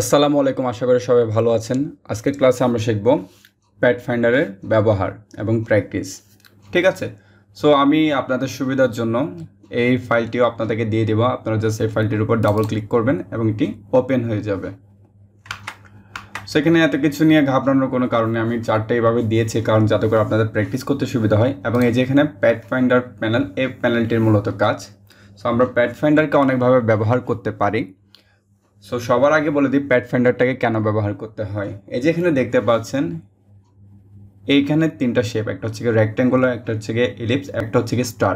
আসসালামু আলাইকুম আশা করি সবাই ভালো আছেন আজকের ক্লাসে আমরা শিখব প্যাট ফাইন্ডারের ব্যবহার এবং প্র্যাকটিস ঠিক আছে সো আমি আপনাদের সুবিধার জন্য এই ফাইলটিও আপনাদেরকে দিয়ে দেবো আপনারা জাস্ট এই ফাইলটির উপর ডাবল ক্লিক করবেন এবং এটি ওপেন হয়ে যাবে সেখানে এত কিছু নিয়ে ঘাবড়ানোর কোনো কারণে আমি চারটা এইভাবে দিয়েছি কারণ যাতে করে আপনাদের প্র্যাকটিস করতে সুবিধা হয় এবং এই যে এখানে প্যাট ফাইন্ডার প্যানেল এই প্যানেলটির মূলত কাজ সো আমরা প্যাট ফাইন্ডারকে অনেকভাবে ব্যবহার করতে পারি সো সবার আগে বলে দিই প্যাড ফেন্ডারটাকে কেন ব্যবহার করতে হয় এই যে এখানে দেখতে পাচ্ছেন এইখানে তিনটা শেপ একটা হচ্ছে গিয়ে রেক্ট্যাঙ্গুলার একটা হচ্ছে গিয়ে ইলিপস একটা হচ্ছে গিয়ে স্টার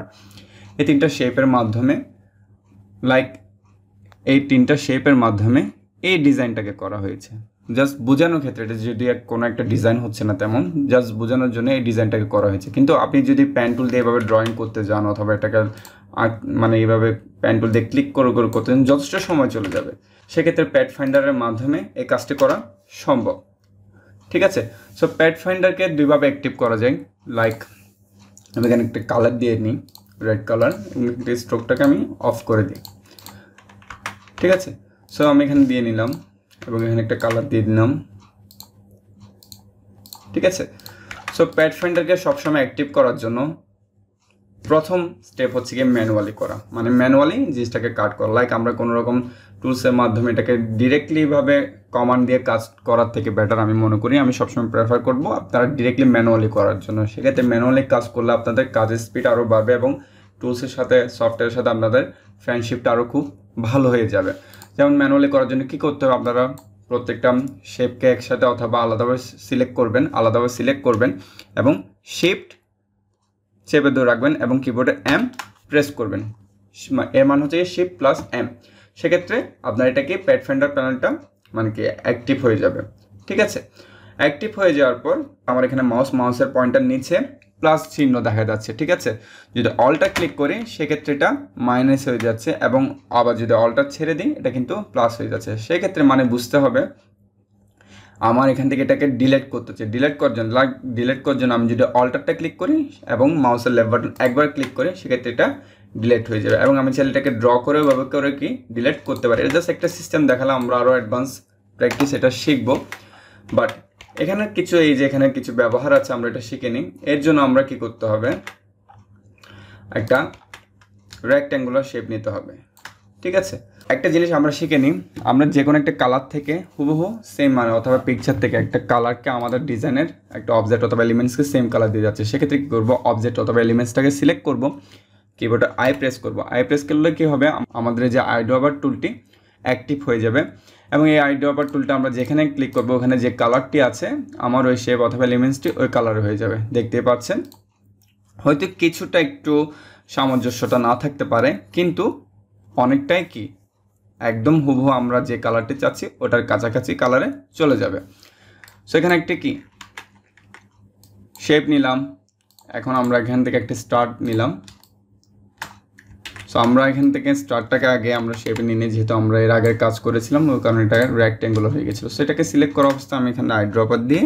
এই তিনটা শেপের মাধ্যমে লাইক এই তিনটা শেপের মাধ্যমে এই ডিজাইনটাকে করা হয়েছে জাস্ট বোঝানোর ক্ষেত্রে এটা যদি কোনো একটা ডিজাইন হচ্ছে না তেমন জাস্ট বোঝানোর জন্য এই ডিজাইনটাকে করা হয়েছে কিন্তু আপনি যদি প্যান্টুল দিয়ে এভাবে ড্রয়িং করতে যান অথবা এটাকে মানে এইভাবে দিয়ে ক্লিক করে করে করতে যথেষ্ট সময় চলে যাবে সেক্ষেত্রে প্যাড ফাইন্ডারের মাধ্যমে এই কাজটি করা সম্ভব ঠিক আছে সো প্যাড ফাইন্ডারকে দুইভাবে অ্যাক্টিভ করা যায় লাইক আমি এখানে একটা কালার দিয়ে নিই রেড কালার স্ট্রোকটাকে আমি অফ করে দিই ঠিক আছে সো আমি এখানে দিয়ে নিলাম এবং এখানে একটা কালার দিয়ে দিলাম ঠিক আছে সো প্যাড ফাইন্ডারকে সবসময় অ্যাক্টিভ করার জন্য প্রথম স্টেপ হচ্ছে গিয়ে ম্যানুয়ালি করা মানে ম্যানুয়ালি জিনিসটাকে কাট করা লাইক আমরা কোনো রকম টুলসের মাধ্যমে এটাকে ডিরেক্টলিভাবে কমান্ড দিয়ে কাজ করার থেকে বেটার আমি মনে করি আমি সবসময় প্রেফার করব আপনারা ডিরেক্টলি ম্যানুয়ালি করার জন্য সেক্ষেত্রে ম্যানুয়ালি কাজ করলে আপনাদের কাজের স্পিড আরও বাড়বে এবং টুলসের সাথে সফটওয়্যারের সাথে আপনাদের ফ্রেন্ডশিপটা আরও খুব ভালো হয়ে যাবে যেমন ম্যানুয়ালি করার জন্য কী করতে হবে আপনারা প্রত্যেকটা শেপকে একসাথে অথবা আলাদাভাবে সিলেক্ট করবেন আলাদাভাবে সিলেক্ট করবেন এবং শেপড চেপে ধরে রাখবেন এবং কিবোর্ডে এম প্রেস করবেন এর মান হচ্ছে শিপ প্লাস এম সেক্ষেত্রে আপনার এটাকে প্যাড ফেন্ডার প্যানেলটা মানে কি অ্যাক্টিভ হয়ে যাবে ঠিক আছে অ্যাক্টিভ হয়ে যাওয়ার পর আমার এখানে মাউস মাউসের পয়েন্টার নিচে প্লাস চিহ্ন দেখা যাচ্ছে ঠিক আছে যদি অলটা ক্লিক করি সেক্ষেত্রে এটা মাইনাস হয়ে যাচ্ছে এবং আবার যদি অলটা ছেড়ে দিই এটা কিন্তু প্লাস হয়ে যাচ্ছে সেক্ষেত্রে মানে বুঝতে হবে আমার এখান থেকে এটাকে ডিলেট করতে চাই ডিলেট করার জন্য লাগ ডিলেট করার জন্য আমি যদি অল্টারটা ক্লিক করি এবং মাউসের লেফট বাটন একবার ক্লিক করি সেক্ষেত্রে এটা ডিলেট হয়ে যাবে এবং আমি চাইলে এটাকে ড্র করে ব্যবহার করে কি ডিলেট করতে পারি এটা জাস্ট একটা সিস্টেম দেখালাম আমরা আরও অ্যাডভান্স প্র্যাকটিস এটা শিখবো বাট এখানে কিছু এই যে এখানে কিছু ব্যবহার আছে আমরা এটা শিখে নিই এর জন্য আমরা কি করতে হবে একটা রেক্ট্যাঙ্গুলার শেপ নিতে হবে ঠিক আছে একটা জিনিস আমরা শিখে নিই আমরা যে কোনো একটা কালার থেকে হুবহু সেম মানে অথবা পিকচার থেকে একটা কালারকে আমাদের ডিজাইনের একটা অবজেক্ট অথবা এলিমেন্টসকে সেম কালার দিয়ে যাচ্ছে সেক্ষেত্রে কী করবো অবজেক্ট অথবা এলিমেন্টসটাকে সিলেক্ট করব কিবোর্ডে আই প্রেস করবো আই প্রেস করলে কী হবে আমাদের যে আইড্রোবার টুলটি অ্যাক্টিভ হয়ে যাবে এবং এই আইড্রোবার টুলটা আমরা যেখানে ক্লিক করবো ওখানে যে কালারটি আছে আমার ওই শেপ অথবা এলিমেন্টসটি ওই কালার হয়ে যাবে দেখতে পাচ্ছেন হয়তো কিছুটা একটু সামঞ্জস্যটা না থাকতে পারে কিন্তু অনেকটাই কি একদম হুবহু আমরা যে কালারটি চাচ্ছি ওটার কাছাকাছি কালারে চলে যাবে সেখানে একটি কি শেপ নিলাম এখন আমরা এখান থেকে একটা স্টার্ট নিলাম সো আমরা এখান থেকে স্টার্টটাকে আগে আমরা শেপ নিয়ে নিই যেহেতু আমরা এর আগের কাজ করেছিলাম ওই কারণে এটা রেক্ট্যাঙ্গুলার হয়ে গেছিলো সেটাকে সিলেক্ট করা অবস্থা আমি এখানে আই ড্রপার দিয়ে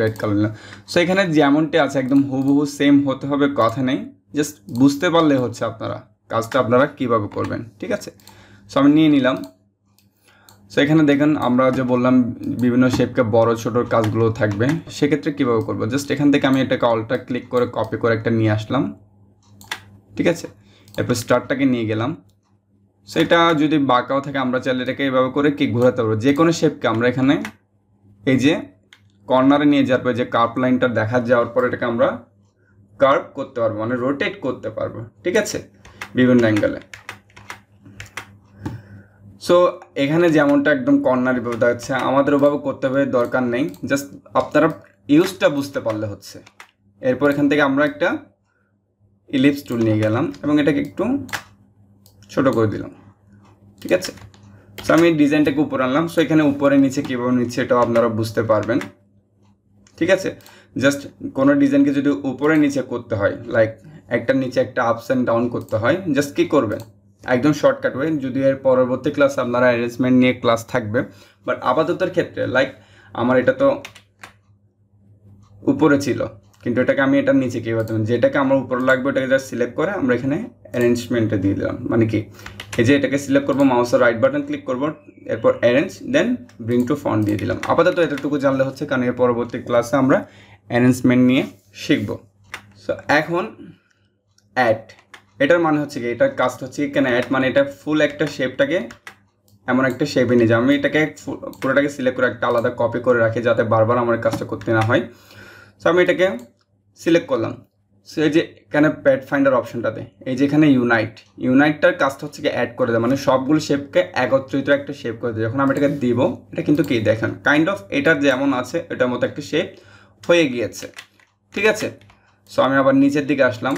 রেড কালার নিলাম সো এখানে যেমনটি আছে একদম হুবহু সেম হতে হবে কথা নেই জাস্ট বুঝতে পারলে হচ্ছে আপনারা কাজটা আপনারা কিভাবে করবেন ঠিক আছে সো আমি নিয়ে নিলাম সো এখানে দেখেন আমরা যে বললাম বিভিন্ন শেপকে বড় ছোটোর কাজগুলো থাকবে সেক্ষেত্রে কীভাবে করবো জাস্ট এখান থেকে আমি এটাকে অলটা ক্লিক করে কপি করে একটা নিয়ে আসলাম ঠিক আছে এরপর স্টারটাকে নিয়ে গেলাম সেটা যদি বাঁকাও থাকে আমরা চাইলে এটাকে এভাবে করে কি ঘোরাতে পারবো যে কোনো শেপকে আমরা এখানে এই যে কর্নারে নিয়ে যাওয়ার পরে যে কার্প লাইনটা দেখা যাওয়ার পর এটাকে আমরা কার্ভ করতে পারবো মানে রোটেট করতে পারবো ঠিক আছে বিভিন্ন অ্যাঙ্গেলে সো এখানে যেমনটা একদম কর্নার বিপদ দেখাচ্ছে আমাদের ওভাবে করতে হবে দরকার নেই জাস্ট আপনারা ইউজটা বুঝতে পারলে হচ্ছে এরপর এখান থেকে আমরা একটা ইলিপস টুল নিয়ে গেলাম এবং এটাকে একটু ছোট করে দিলাম ঠিক আছে সো আমি ডিজাইনটাকে উপরে আনলাম সো এখানে উপরে নিচে কীভাবে নিচ্ছে এটাও আপনারা বুঝতে পারবেন ঠিক আছে জাস্ট কোনো ডিজাইনকে যদি উপরে নিচে করতে হয় লাইক একটার নিচে একটা আপস অ্যান্ড ডাউন করতে হয় জাস্ট কী করবেন একদম শর্টকাট ওয়ে যদি এর পরবর্তী ক্লাস আপনারা অ্যারেঞ্জমেন্ট নিয়ে ক্লাস থাকবে বাট আপাততের ক্ষেত্রে লাইক আমার এটা তো উপরে ছিল কিন্তু এটাকে আমি এটা নিচে কী করতাম যেটাকে আমার উপরে লাগবে ওটাকে যা সিলেক্ট করে আমরা এখানে অ্যারেঞ্জমেন্টে দিয়ে দিলাম মানে কি এই যে এটাকে সিলেক্ট করবো মাউসের রাইট বাটন ক্লিক করবো এরপর arrange then bring to front দিয়ে দিলাম আপাতত এতটুকু জানলে হচ্ছে কারণ এর পরবর্তী ক্লাসে আমরা অ্যারেঞ্জমেন্ট নিয়ে শিখব সো এখন অ্যাড এটার মানে হচ্ছে কি এটার কাজটা হচ্ছে কেন অ্যাড মানে এটা ফুল একটা শেপটাকে এমন একটা শেপে নিয়ে যাই আমি এটাকে পুরোটাকে সিলেক্ট করে একটা আলাদা কপি করে রাখি যাতে বারবার আমার কাজটা করতে না হয় সো আমি এটাকে সিলেক্ট করলাম সো এই যে এখানে প্যাড ফাইন্ডার অপশনটাতে এই যে এখানে ইউনাইট ইউনাইটটার কাজটা হচ্ছে অ্যাড করে দেয় মানে সবগুলো শেপকে একত্রিত একটা শেপ করে দেয় যখন আমি এটাকে দিব এটা কিন্তু কি দেখেন কাইন্ড অফ এটার যেমন আছে এটার মতো একটা শেপ হয়ে গিয়েছে ঠিক আছে সো আমি আবার নিচের দিকে আসলাম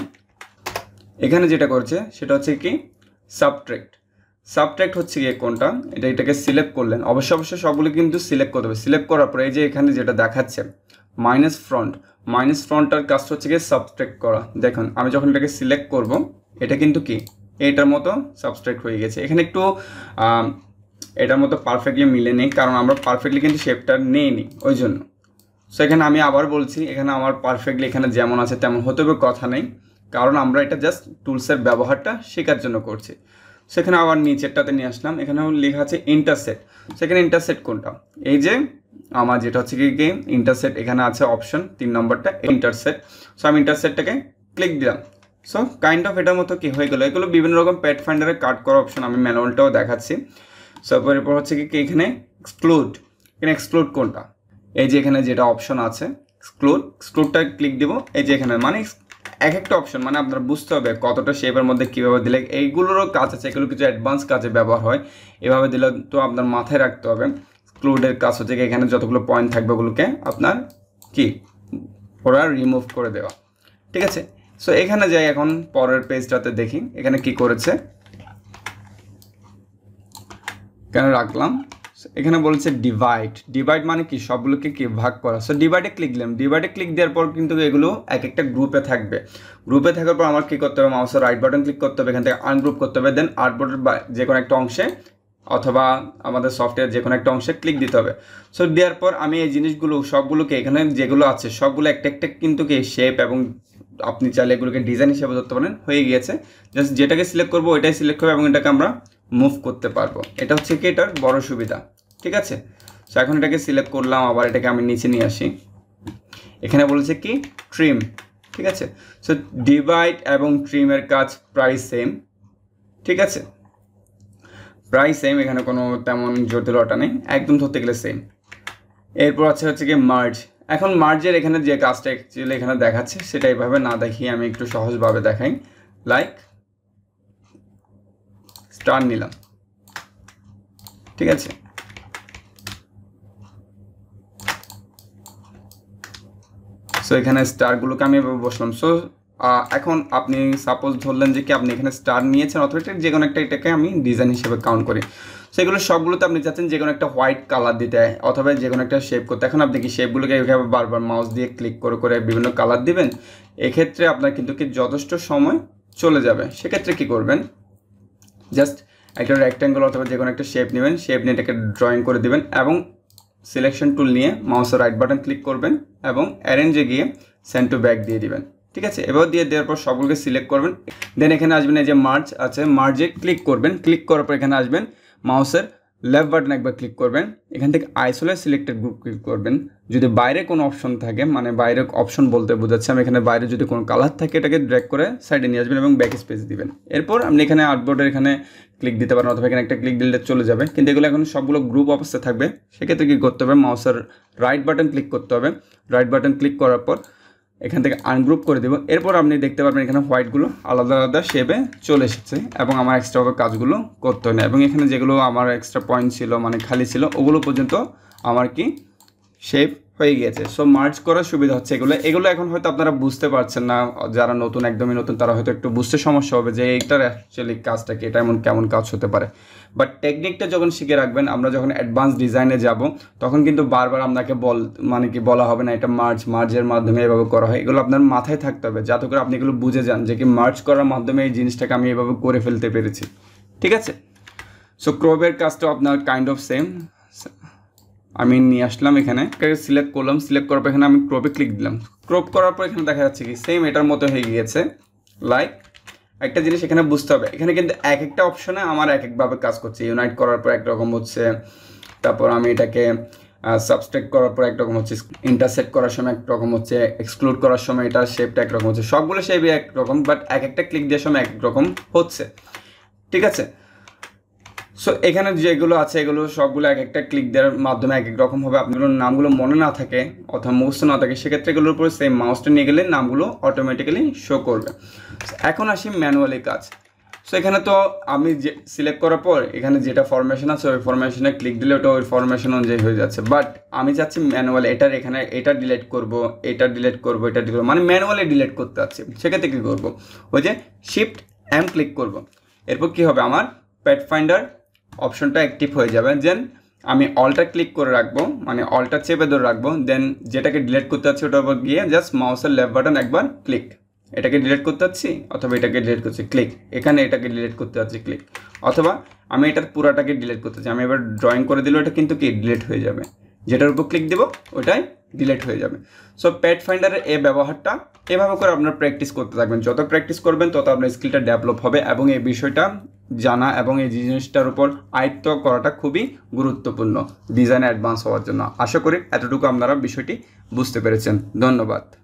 এখানে যেটা করছে সেটা হচ্ছে কি সাবট্রেক্ট সাবট্রেক্ট হচ্ছে গিয়ে কোনটা এটা এটাকে সিলেক্ট করলেন অবশ্যই অবশ্যই সবগুলো কিন্তু সিলেক্ট করতে হবে সিলেক্ট করার পরে এই যে এখানে যেটা দেখাচ্ছে মাইনাস ফ্রন্ট মাইনাস ফ্রন্টটার কাজ হচ্ছে গিয়ে সাবট্রেক্ট করা দেখুন আমি যখন এটাকে সিলেক্ট করব এটা কিন্তু কি এটার মতো সাবস্ট্রেক্ট হয়ে গেছে এখানে একটু এটার মতো পারফেক্টলি মিলে নেই কারণ আমরা পারফেক্টলি কিন্তু শেপটা নেই নি ওই জন্য সো এখানে আমি আবার বলছি এখানে আমার পারফেক্টলি এখানে যেমন আছে তেমন হতে হবে কথা নেই কারণ আমরা এটা জাস্ট টুলসের ব্যবহারটা শেখার জন্য করছি সেখানে আবার নিচেরটাতে নিয়ে আসলাম এখানেও লেখা আছে ইন্টারসেট সেখানে ইন্টারসেট কোনটা এই যে আমার যেটা হচ্ছে কি গেম ইন্টারসেট এখানে আছে অপশন তিন নম্বরটা ইন্টারসেট সো আমি ইন্টারসেটটাকে ক্লিক দিলাম সো কাইন্ড অফ এটার মতো কী হয়ে গেলো এগুলো বিভিন্ন রকম প্যাট ফাইন্ডারে কাট করা অপশন আমি ম্যানুয়ালটাও দেখাচ্ছি সো এরপর হচ্ছে কি এখানে এক্সক্লুড এখানে এক্সক্লুড কোনটা এই যে এখানে যেটা অপশন আছে এক্সক্লুড এক্সক্লুডটা ক্লিক দিব এই যে এখানে মানে এক একটা অপশন মানে আপনার বুঝতে হবে কতটা শেপের মধ্যে কীভাবে দিলে এইগুলোরও কাজ আছে এগুলো কিছু অ্যাডভান্স কাজে ব্যবহার হয় এভাবে দিলে তো আপনার মাথায় রাখতে হবে ক্লুডের কাজ হচ্ছে এখানে যতগুলো পয়েন্ট থাকবে ওগুলোকে আপনার কি ওরা রিমুভ করে দেওয়া ঠিক আছে সো এখানে যাই এখন পরের পেজটাতে দেখি এখানে কি করেছে কেন রাখলাম এখানে বলেছে ডিভাইড ডিভাইড মানে কি সবগুলোকে কি ভাগ করা সো ডিভাইডে ক্লিক দিলাম ডিভাইডে ক্লিক দেওয়ার পর কিন্তু এগুলো এক একটা গ্রুপে থাকবে গ্রুপে থাকার পর আমার কী করতে হবে মাউসের রাইট বাটন ক্লিক করতে হবে এখান থেকে আনগ্রুপ করতে হবে দেন আর্টবোর্ডের যে কোনো একটা অংশে অথবা আমাদের সফটওয়্যার যে কোনো একটা অংশে ক্লিক দিতে হবে সো দেওয়ার পর আমি এই জিনিসগুলো সবগুলোকে এখানে যেগুলো আছে সবগুলো একটা একটা কিন্তু কি শেপ এবং আপনি চাইলে এগুলোকে ডিজাইন হিসেবে ধরতে পারেন হয়ে গিয়েছে জাস্ট যেটাকে সিলেক্ট করবো ওইটাই সিলেক্ট করবো এবং এটাকে আমরা মুভ করতে পারবো এটা হচ্ছে কি এটার বড় সুবিধা ঠিক আছে সো এখন এটাকে সিলেক্ট করলাম আবার এটাকে আমি নিচে নিয়ে আসি এখানে বলেছে কি ট্রিম ঠিক আছে সো ডিভাইড এবং ট্রিমের কাজ প্রায় সেম ঠিক আছে প্রায় সেম এখানে কোনো তেমন জটিলতা নেই একদম ধরতে গেলে সেম এরপর আছে হচ্ছে কি মার্জ এখন মার্জের এখানে যে কাজটা অ্যাকচুয়ালি এখানে দেখাচ্ছে সেটা এইভাবে না দেখিয়ে আমি একটু সহজভাবে দেখাই লাইক স্টার নিলাম ঠিক আছে সো এখানে স্টারগুলোকে আমি এভাবে বসলাম সো এখন আপনি সাপোজ ধরলেন যে কি আপনি এখানে স্টার নিয়েছেন অথবা যে কোনো একটা এটাকে আমি ডিজাইন হিসেবে কাউন্ট করি সেগুলো সবগুলোতে আপনি চাচ্ছেন যে কোনো একটা হোয়াইট কালার দিতে অথবা যে কোনো একটা শেপ করতে এখন আপনি কি শেপগুলোকে এইভাবে বারবার মাউস দিয়ে ক্লিক করে করে বিভিন্ন কালার দিবেন এক্ষেত্রে আপনার কিন্তু কি যথেষ্ট সময় চলে যাবে সেক্ষেত্রে কি করবেন জাস্ট একটা রেক্ট্যাঙ্গল অথবা যে কোনো একটা শেপ নেবেন শেপ নিয়ে এটাকে ড্রয়িং করে দিবেন এবং সিলেকশন টুল নিয়ে মাউসের রাইট বাটন ক্লিক করবেন এবং অ্যারেঞ্জে গিয়ে সেন্ট টু ব্যাক দিয়ে দিবেন ঠিক আছে এবার দিয়ে দেওয়ার পর সবগুলোকে সিলেক্ট করবেন দেন এখানে আসবেন এই যে মার্চ আছে মার্জে ক্লিক করবেন ক্লিক করার পর এখানে আসবেন মাউসের লেফট বাটন একবার ক্লিক করবেন এখান থেকে আইসোলেট সিলেক্টেড গ্রুপ ক্লিক করবেন যদি বাইরে কোনো অপশন থাকে মানে বাইরে অপশন বলতে বোঝাচ্ছে আমি এখানে বাইরে যদি কোনো কালার থাকে এটাকে ড্র্যাক করে সাইডে নিয়ে আসবেন এবং ব্যাক স্পেস দিবেন এরপর আপনি এখানে আউটবোর্ডের এখানে ক্লিক দিতে পারেন অথবা এখানে একটা ক্লিক দিলে চলে যাবে কিন্তু এগুলো এখন সবগুলো গ্রুপ অবস্থায় থাকবে সেক্ষেত্রে কী করতে হবে মাউসের রাইট বাটন ক্লিক করতে হবে রাইট বাটন ক্লিক করার পর এখান থেকে আনগ্রুপ করে দেবো এরপর আপনি দেখতে পারবেন এখানে হোয়াইটগুলো আলাদা আলাদা শেপে চলে এসেছে এবং আমার এক্সট্রাভাবে কাজগুলো করতে হয় না এবং এখানে যেগুলো আমার এক্সট্রা পয়েন্ট ছিল মানে খালি ছিল ওগুলো পর্যন্ত আমার কি শেপ হয়ে গিয়েছে সো মার্চ করার সুবিধা হচ্ছে এগুলো এগুলো এখন হয়তো আপনারা বুঝতে পারছেন না যারা নতুন একদমই নতুন তারা হয়তো একটু বুঝতে সমস্যা হবে যে এইটার অ্যাকচুয়ালি কাজটা কি এটা এমন কেমন কাজ হতে পারে বাট টেকনিকটা যখন শিখে রাখবেন আমরা যখন অ্যাডভান্স ডিজাইনে যাব তখন কিন্তু বারবার আপনাকে বল মানে কি বলা হবে না এটা মার্চ মার্চের মাধ্যমে এভাবে করা হয় এগুলো আপনার মাথায় থাকতে হবে যাতে করে আপনি এগুলো বুঝে যান যে কি মার্চ করার মাধ্যমে এই জিনিসটাকে আমি এভাবে করে ফেলতে পেরেছি ঠিক আছে সো ক্রোবের কাজটা আপনার কাইন্ড অফ সেম আমি নিয়ে আসলাম এখানে সিলেক্ট করলাম সিলেক্ট করার পর এখানে আমি ক্রপে ক্লিক দিলাম ক্রপ করার পর এখানে দেখা যাচ্ছে কি সেম এটার মতো হয়ে গিয়েছে লাইক একটা জিনিস এখানে বুঝতে হবে এখানে কিন্তু এক একটা অপশনে আমার এক একভাবে কাজ করছে ইউনাইট করার পর একরকম হচ্ছে তারপর আমি এটাকে সাবস্ট্রেক্ট করার পর একরকম হচ্ছে ইন্টারসেপ্ট করার সময় একরকম হচ্ছে এক্সক্লুড করার সময় এটার শেপটা একরকম হচ্ছে সবগুলো শেপই একরকম বাট এক একটা ক্লিক দেওয়ার সময় একরকম হচ্ছে ঠিক আছে সো এখানে যেগুলো আছে এগুলো সবগুলো এক একটা ক্লিক দেওয়ার মাধ্যমে এক এক রকম হবে আপনার নামগুলো মনে না থাকে অথবা মুখস্থ না থাকে সেক্ষেত্রে এগুলোর উপরে সেম মাউসটা নিয়ে গেলে নামগুলো অটোমেটিক্যালি শো করবে এখন আসি ম্যানুয়ালি কাজ সো এখানে তো আমি যে সিলেক্ট করার পর এখানে যেটা ফরমেশন আছে ওই ফরমেশনে ক্লিক দিলে ওটা ওই ফরমেশন অনুযায়ী হয়ে যাচ্ছে বাট আমি চাচ্ছি ম্যানুয়াল এটার এখানে এটা ডিলেট করব এটা ডিলেট করব এটা ডিলেট মানে ম্যানুয়ালি ডিলেট করতে আছে সেক্ষেত্রে কী করবো ওই যে শিফট অ্যাম ক্লিক করব এরপর কি হবে আমার প্যাট ফাইন্ডার অপশনটা অ্যাক্টিভ হয়ে যাবে দেন আমি অলটা ক্লিক করে রাখবো মানে অলটা চেপে ধরে রাখবো দেন যেটাকে ডিলেট করতে হচ্ছে ওটার উপর গিয়ে জাস্ট মাউসের লেফট বাটন একবার ক্লিক এটাকে ডিলেট করতে চাচ্ছি অথবা এটাকে ডিলেট করছি ক্লিক এখানে এটাকে ডিলেট করতে হচ্ছে ক্লিক অথবা আমি এটার পুরাটাকে ডিলেট করতে চাই আমি এবার ড্রয়িং করে দিলেও এটা কিন্তু কি ডিলেট হয়ে যাবে যেটার উপর ক্লিক দেবো ওটাই ডিলেট হয়ে যাবে সো প্যাট ফাইন্ডারের এই ব্যবহারটা এভাবে করে আপনার প্র্যাকটিস করতে থাকবেন যত প্র্যাকটিস করবেন তত আপনার স্কিলটা ডেভেলপ হবে এবং এই বিষয়টা জানা এবং এই জিনিসটার উপর আয়ত্ত করাটা খুবই গুরুত্বপূর্ণ ডিজাইনে অ্যাডভান্স হওয়ার জন্য আশা করি এতটুকু আপনারা বিষয়টি বুঝতে পেরেছেন ধন্যবাদ